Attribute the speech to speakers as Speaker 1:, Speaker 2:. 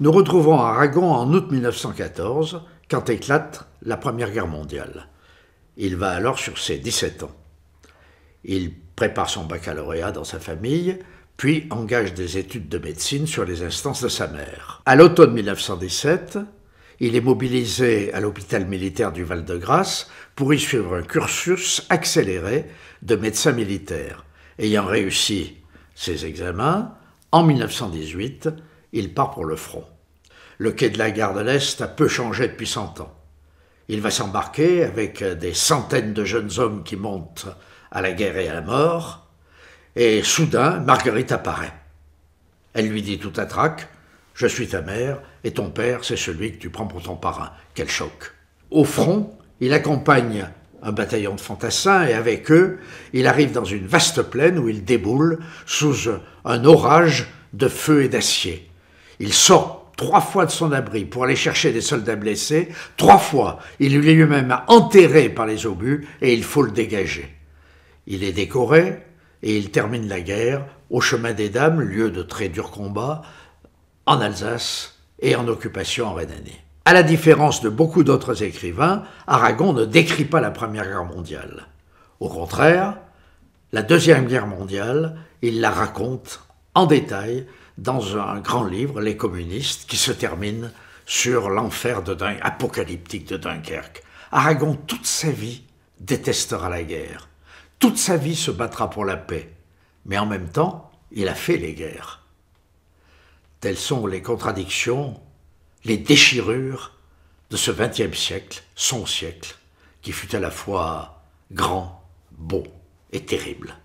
Speaker 1: nous retrouvons Aragon en août 1914, quand éclate la Première Guerre mondiale. Il va alors sur ses 17 ans. Il prépare son baccalauréat dans sa famille, puis engage des études de médecine sur les instances de sa mère. À l'automne 1917, il est mobilisé à l'hôpital militaire du Val-de-Grâce pour y suivre un cursus accéléré de médecin militaire. Ayant réussi ses examens, en 1918, il part pour le front. Le quai de la gare de l'Est a peu changé depuis cent ans. Il va s'embarquer avec des centaines de jeunes hommes qui montent à la guerre et à la mort, et soudain, Marguerite apparaît. Elle lui dit tout à trac Je suis ta mère, et ton père, c'est celui que tu prends pour ton parrain. Quel choc Au front, il accompagne un bataillon de fantassins, et avec eux, il arrive dans une vaste plaine où il déboule sous un orage de feu et d'acier. Il sort trois fois de son abri pour aller chercher des soldats blessés. Trois fois, il est lui-même enterré par les obus et il faut le dégager. Il est décoré et il termine la guerre au chemin des Dames, lieu de très durs combats, en Alsace et en occupation en Rhénanie. À la différence de beaucoup d'autres écrivains, Aragon ne décrit pas la Première Guerre mondiale. Au contraire, la Deuxième Guerre mondiale, il la raconte en détail dans un grand livre, Les communistes, qui se termine sur l'enfer apocalyptique de Dunkerque. Aragon, toute sa vie, détestera la guerre. Toute sa vie se battra pour la paix. Mais en même temps, il a fait les guerres. Telles sont les contradictions, les déchirures de ce XXe siècle, son siècle, qui fut à la fois grand, beau et terrible.